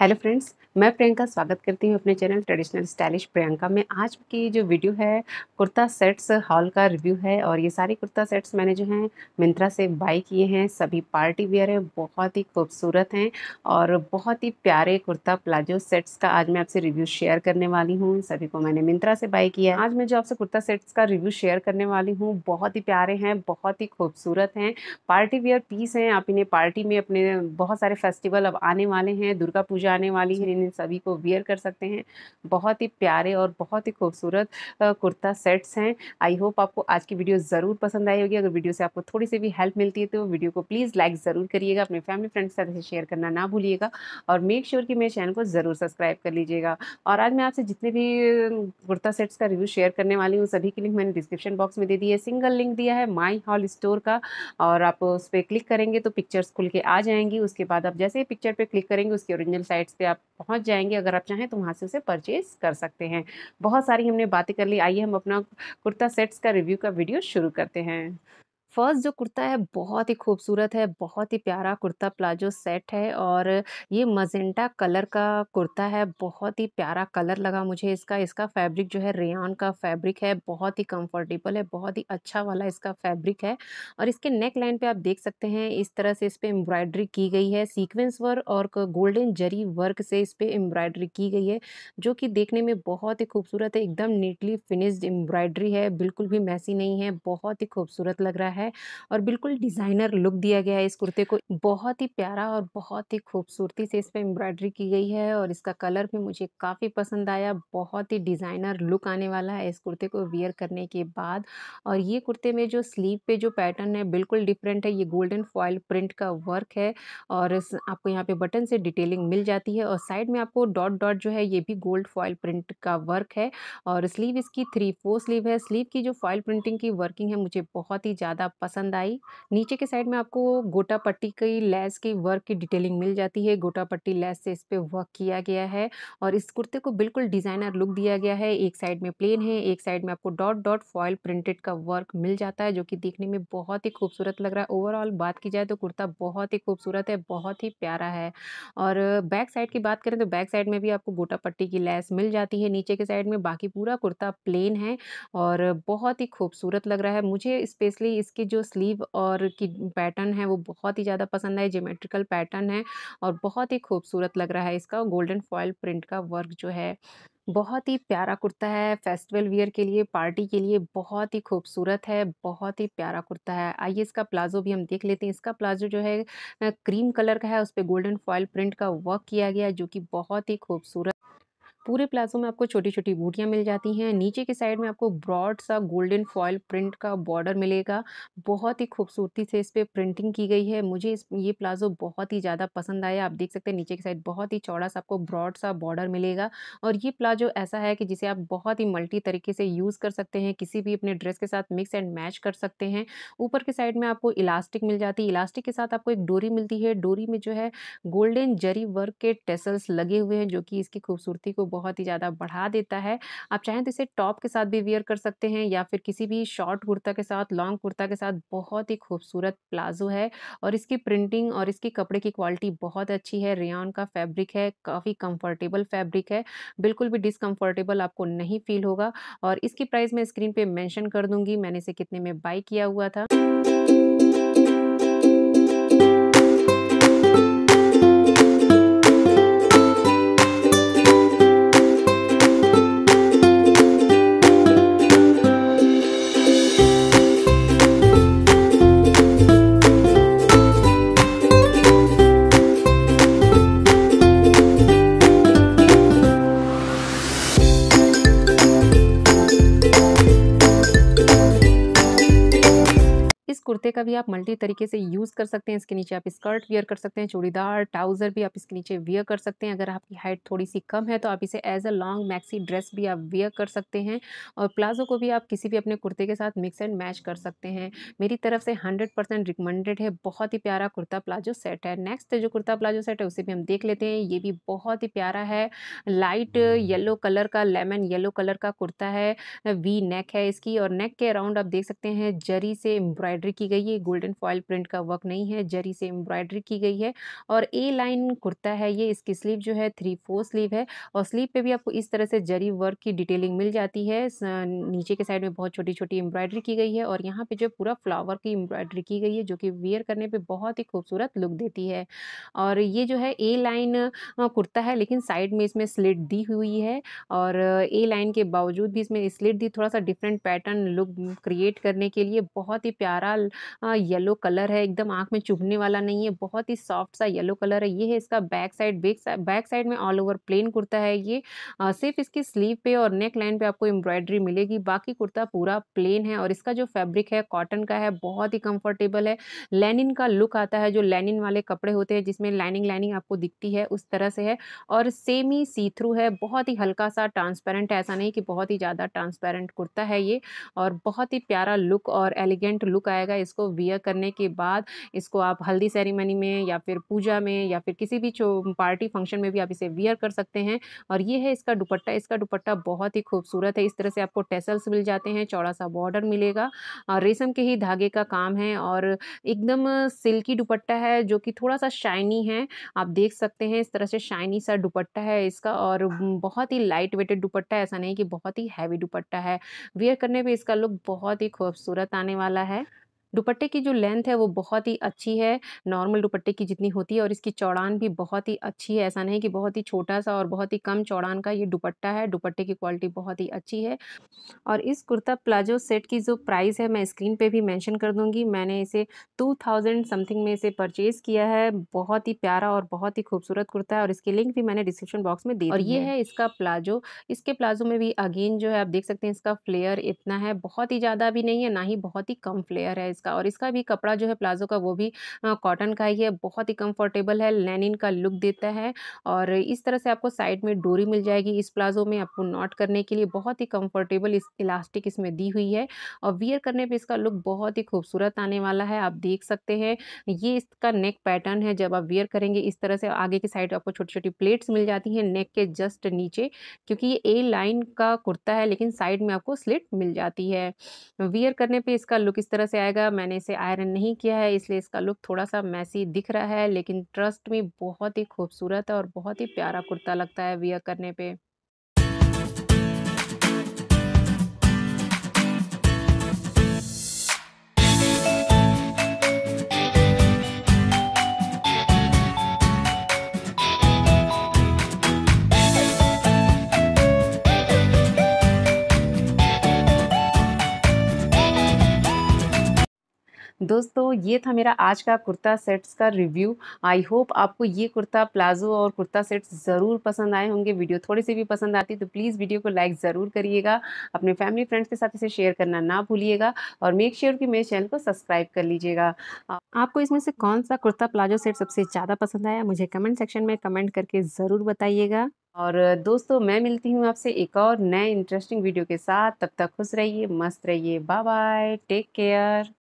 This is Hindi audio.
हेलो फ्रेंड्स मैं प्रियंका स्वागत करती हूँ अपने चैनल ट्रेडिशनल स्टाइलिश प्रियंका में आज की जो वीडियो है कुर्ता सेट्स हॉल का रिव्यू है और ये सारे कुर्ता सेट्स मैंने जो हैं मिंत्रा से बाई किए हैं सभी पार्टी वियर हैं बहुत ही खूबसूरत हैं और बहुत ही प्यारे कुर्ता प्लाजो सेट्स का आज मैं आपसे रिव्यू शेयर करने वाली हूँ सभी को मैंने मिंत्रा से बाई किया है आज मैं जो आपसे कुर्ता सेट्स का रिव्यू शेयर करने वाली हूँ बहुत ही प्यारे हैं बहुत ही खूबसूरत हैं पार्टी वियर पीस हैं आप इन्हें पार्टी में अपने बहुत सारे फेस्टिवल अब आने वाले हैं दुर्गा पूजा जाने वाली है इन्हें सभी को वियर कर सकते हैं बहुत ही प्यारे और बहुत ही खूबसूरत कुर्ता सेट्स हैं आई होप आपको आज की वीडियो ज़रूर पसंद आई होगी अगर वीडियो से आपको थोड़ी सी भी हेल्प मिलती है तो वीडियो को प्लीज़ लाइक ज़रूर करिएगा अपने फैमिली फ्रेंड्स के साथ शेयर करना ना भूलिएगा और मेक श्योर कि मेरे चैनल को ज़रूर सब्सक्राइब कर लीजिएगा और आज मैं आपसे जितने भी कुर्ता सेट्स का रिव्यू शेयर करने वाली हूँ सभी की लिंक मैंने डिस्क्रिप्शन बॉक्स में दे दी है सिंगल लिंक दिया है माई हॉल स्टोर का और आप उस पर क्लिक करेंगे तो पिक्चर्स खुल के आ जाएंगी उसके बाद आप जैसे ही पिक्चर पर क्लिक करेंगे उसकी ओरिजिनल साइड वेबसाइट्स पे आप पहुंच जाएंगे अगर आप चाहें तो वहाँ से उसे परचेज कर सकते हैं बहुत सारी हमने बातें कर ली आइए हम अपना कुर्ता सेट्स का रिव्यू का वीडियो शुरू करते हैं फर्स्ट जो कुर्ता है बहुत ही खूबसूरत है, बहुत ही प्यारा कुर्ता प्लाज़ो सेट है और ये मजेंटा कलर का कुर्ता है, बहुत ही प्यारा कलर लगा मुझे इसका। इसका फैब्रिक जो है रेन का फैब्रिक है, बहुत ही कंफर्टेबल है, बहुत ही अच्छा वाला इसका फैब्रिक है और इसके नेक लाइन पे आप देख सकते हैं इस तरह से इस पर एम्ब्रॉयडरी की गई है। सीक्वेंस वर्क और गोल्डन जरी वर्क से इस पर एम्ब्रॉयडरी की गई है, जो कि देखने में बहुत ही खूबसूरत है। एकदम नीटली फिनिश्ड एम्ब्रॉयड्री है, बिल्कुल भी मैसी नहीं है, बहुत ही खूबसूरत लग रहा है। है और बिल्कुल डिज़ाइनर लुक दिया गया है इस कुर्ते को बहुत ही प्यारा और बहुत ही खूबसूरती से इस पर एम्ब्रॉयडरी की गई है और इसका कलर भी मुझे काफ़ी पसंद आया बहुत ही डिज़ाइनर लुक आने वाला है इस कुर्ते को वियर करने के बाद और ये कुर्ते में जो स्लीव पे जो पैटर्न है बिल्कुल डिफरेंट है ये गोल्डन फॉयल प्रिंट का वर्क है और आपको यहाँ पे बटन से डिटेलिंग मिल जाती है और साइड में आपको डॉट डॉट जो है ये भी गोल्ड फॉयल प्रिंट का वर्क है और स्लीव इसकी थ्री फोर स्लीव है स्लीव की जो फॉयल प्रिंटिंग की वर्किंग है मुझे बहुत ही ज़्यादा पसंद आई नीचे के साइड में आपको गोटा पट्टी की लेस की वर्क की डिटेलिंग मिल जाती है गोटा पट्टी लेस से इस पर वर्क किया गया है और इस कुर्ते को बिल्कुल डिज़ाइनर लुक दिया गया है एक साइड में प्लेन है एक साइड में आपको डॉट डॉट फॉयल प्रिंटेड का वर्क मिल जाता है जो कि देखने में बहुत ही खूबसूरत लग रहा है ओवरऑल बात की जाए तो कुर्ता बहुत ही खूबसूरत है बहुत ही प्यारा है और बैक साइड की बात करें तो बैक साइड में भी आपको गोटा पट्टी की लेस मिल जाती है नीचे के साइड में बाकी पूरा कुर्ता प्लेन है और बहुत ही खूबसूरत लग रहा है मुझे स्पेशली इस इसके जो स्लीव और की पैटर्न है वो बहुत ही ज़्यादा पसंद है जोमेट्रिकल पैटर्न है और बहुत ही खूबसूरत लग रहा है इसका गोल्डन फॉयल प्रिंट का वर्क जो है बहुत ही प्यारा कुर्ता है फेस्टिवल वियर के लिए पार्टी के लिए बहुत ही खूबसूरत है बहुत ही प्यारा कुर्ता है आइए इसका प्लाजो भी हम देख लेते हैं इसका प्लाजो जो है क्रीम कलर का है उस पर गोल्डन फॉयल प्रिंट का वर्क किया गया जो कि बहुत ही खूबसूरत पूरे प्लाजो में आपको छोटी छोटी बूटियाँ मिल जाती हैं नीचे के साइड में आपको ब्रॉड सा गोल्डन फॉयल प्रिंट का बॉर्डर मिलेगा बहुत ही खूबसूरती से इस पर प्रिंटिंग की गई है मुझे इस ये प्लाजो बहुत ही ज़्यादा पसंद आया आप देख सकते हैं नीचे की साइड बहुत ही चौड़ा सा आपको ब्रॉड सा बॉर्डर मिलेगा और ये प्लाजो ऐसा है कि जिसे आप बहुत ही मल्टी तरीके से यूज़ कर सकते हैं किसी भी अपने ड्रेस के साथ मिक्स एंड मैच कर सकते हैं ऊपर के साइड में आपको इलास्टिक मिल जाती है इलास्टिक के साथ आपको एक डोरी मिलती है डोरी में जो है गोल्डन जरी वर्क के टेसल्स लगे हुए हैं जो कि इसकी खूबसूरती को बहुत बहुत ही ज़्यादा बढ़ा देता है आप चाहें तो इसे टॉप के साथ भी वियर कर सकते हैं या फिर किसी भी शॉर्ट कुर्ता के साथ लॉन्ग कुर्ता के साथ बहुत ही खूबसूरत प्लाजो है और इसकी प्रिंटिंग और इसकी कपड़े की क्वालिटी बहुत अच्छी है रेन का फैब्रिक है काफ़ी कंफर्टेबल फैब्रिक है बिल्कुल भी डिसकम्फर्टेबल आपको नहीं फील होगा और इसकी प्राइस मैं स्क्रीन पे मेंशन कर दूंगी मैंने इसे कितने में बाई किया हुआ था कुर्ते का भी आप मल्टी तरीके से यूज़ कर सकते हैं इसके नीचे आप स्कर्ट वियर कर सकते हैं चूड़ीदार ट्राउज़र भी आप इसके नीचे वियर कर सकते हैं अगर आपकी हाइट थोड़ी सी कम है तो आप इसे as a long maxi dress भी आप वियर कर सकते हैं और प्लाजो को भी आप किसी भी अपने कुर्ते के साथ मिक्स एंड मैच कर सकते हैं मेरी तरफ से हंड्रेड परसेंट रिकमेंडेड है बहुत ही प्यारा कुर्ता प्लाजो सेट है नेक्स्ट जो कुर्ता प्लाजो सेट है उसे भी हम देख लेते हैं ये भी बहुत ही प्यारा है लाइट येलो कलर का लेमन येलो कलर का कुर्ता है वी नेक है इसकी और नेक के अराउंड आप देख सकते हैं जरी से एम्ब्रॉयडरी की की गई है गोल्डन फॉयल प्रिंट का वर्क नहीं है जरी से एम्ब्रॉयडरी की गई है और ए लाइन कुर्ता है ये इसकी स्लीव जो है थ्री फोर स्लीव है और स्लीव पे भी आपको इस तरह से जरी वर्क की डिटेलिंग मिल जाती है नीचे के साइड में बहुत छोटी छोटी एम्ब्रॉयडरी की गई है और यहाँ पे जो पूरा फ्लावर की एम्ब्रॉयडरी की गई है जो कि वेयर करने पर बहुत ही खूबसूरत लुक देती है और ये जो है ए लाइन कुर्ता है लेकिन साइड में इसमें स्लिट दी हुई है और ए लाइन के बावजूद भी इसमें स्लिट दी थोड़ा सा डिफरेंट पैटर्न लुक क्रिएट करने के लिए बहुत ही प्यारा येलो कलर है एकदम आँख में चुभने वाला नहीं है बहुत ही सॉफ्ट सा येलो कलर है ये है इसका back side back back side में ऑल ओवर प्लेन कुर्ता है ये सिर्फ इसकी स्लीव पे और नेक लाइन पे आपको एम्ब्रॉयडरी मिलेगी बाकी कुर्ता पूरा प्लेन है और इसका जो फैब्रिक है कॉटन का है बहुत ही कंफर्टेबल है लेनिन का लुक आता है जो लेनिन वाले कपड़े होते हैं जिसमें लाइनिंग लाइनिंग आपको दिखती है उस तरह से है और सेमी सी थ्रू है बहुत ही हल्का सा ट्रांसपेरेंट ऐसा नहीं कि बहुत ही ज़्यादा ट्रांसपेरेंट कुर्ता है ये और बहुत ही प्यारा लुक और एलिगेंट लुक आएगा इस इसको वियर करने के बाद इसको आप हल्दी सेरेमनी में या फिर पूजा में या फिर किसी भी पार्टी फंक्शन में भी आप इसे वियर कर सकते हैं और ये है इसका दुपट्टा इसका दुपट्टा बहुत ही खूबसूरत है इस तरह से आपको टेसल्स मिल जाते हैं चौड़ा सा बॉर्डर मिलेगा और रेशम के ही धागे का काम है और एकदम सिल्की दुपट्टा है जो कि थोड़ा सा शाइनी है आप देख सकते हैं इस तरह से शाइनी सा दुपट्टा है इसका और बहुत ही लाइट वेटेड दुपट्टा ऐसा नहीं कि बहुत ही हैवी दुपट्टा है वियर करने पे इसका लुक बहुत ही खूबसूरत आने वाला है दुपट्टे की जो लेंथ है वो बहुत ही अच्छी है नॉर्मल दुपट्टे की जितनी होती है और इसकी चौड़ान भी बहुत ही अच्छी है ऐसा नहीं कि बहुत ही छोटा सा और बहुत ही कम चौड़ान का ये दुपट्टा है दुपट्टे की क्वालिटी बहुत ही अच्छी है और इस कुर्ता प्लाजो सेट की जो प्राइस है मैं स्क्रीन पे भी मेंशन कर दूंगी मैंने इसे थाउजेंड समथिंग में इसे परचेज़ किया है बहुत ही प्यारा और बहुत ही खूबसूरत कुर्ता है और इसकी लिंक भी मैंने डिस्क्रिप्शन बॉक्स में दी और ये है इसका प्लाजो इसके प्लाजो में भी अगेन जो है आप देख सकते हैं इसका फ्लेयर इतना है बहुत ही ज़्यादा भी नहीं है ना ही बहुत ही कम फ्लेयर है इसका और इसका भी कपड़ा जो है प्लाजो का वो भी कॉटन का ही है बहुत ही कंफर्टेबल है लेनिन का लुक देता है और इस तरह से आपको साइड में डोरी मिल जाएगी इस प्लाजो में आपको नॉट करने के लिए बहुत ही कंफर्टेबल इस इलास्टिक इसमें दी हुई है और वियर करने पर इसका लुक बहुत ही खूबसूरत आने वाला है आप देख सकते हैं ये इसका नेक पैटर्न है जब आप वियर करेंगे इस तरह से आगे की साइड आपको छोटी छोटी प्लेट्स मिल जाती हैं नेक के जस्ट नीचे क्योंकि ये ए लाइन का कुर्ता है लेकिन साइड में आपको स्लिट मिल जाती है वियर करने पे इसका लुक इस तरह से आएगा किया मैंने इसे आयरन नहीं किया है इसलिए इसका लुक थोड़ा सा मैसी दिख रहा है लेकिन ट्रस्ट में बहुत ही खूबसूरत है और बहुत ही प्यारा कुर्ता लगता है वियर करने पे दोस्तों ये था मेरा आज का कुर्ता सेट्स का रिव्यू आई होप आपको ये कुर्ता प्लाजो और कुर्ता सेट्स ज़रूर पसंद आए होंगे वीडियो थोड़ी सी भी पसंद आती तो प्लीज़ वीडियो को लाइक ज़रूर करिएगा अपने फैमिली फ्रेंड्स के साथ इसे शेयर करना ना भूलिएगा और मेक श्योर sure कि मेरे चैनल को सब्सक्राइब कर लीजिएगा आपको इसमें से कौन सा कुर्ता प्लाजो सेट सबसे ज़्यादा पसंद आया मुझे कमेंट सेक्शन में कमेंट करके ज़रूर बताइएगा और दोस्तों मैं मिलती हूँ आपसे एक और नए इंटरेस्टिंग वीडियो के साथ तब तक खुश रहिए मस्त रहिए बाय बाय टेक केयर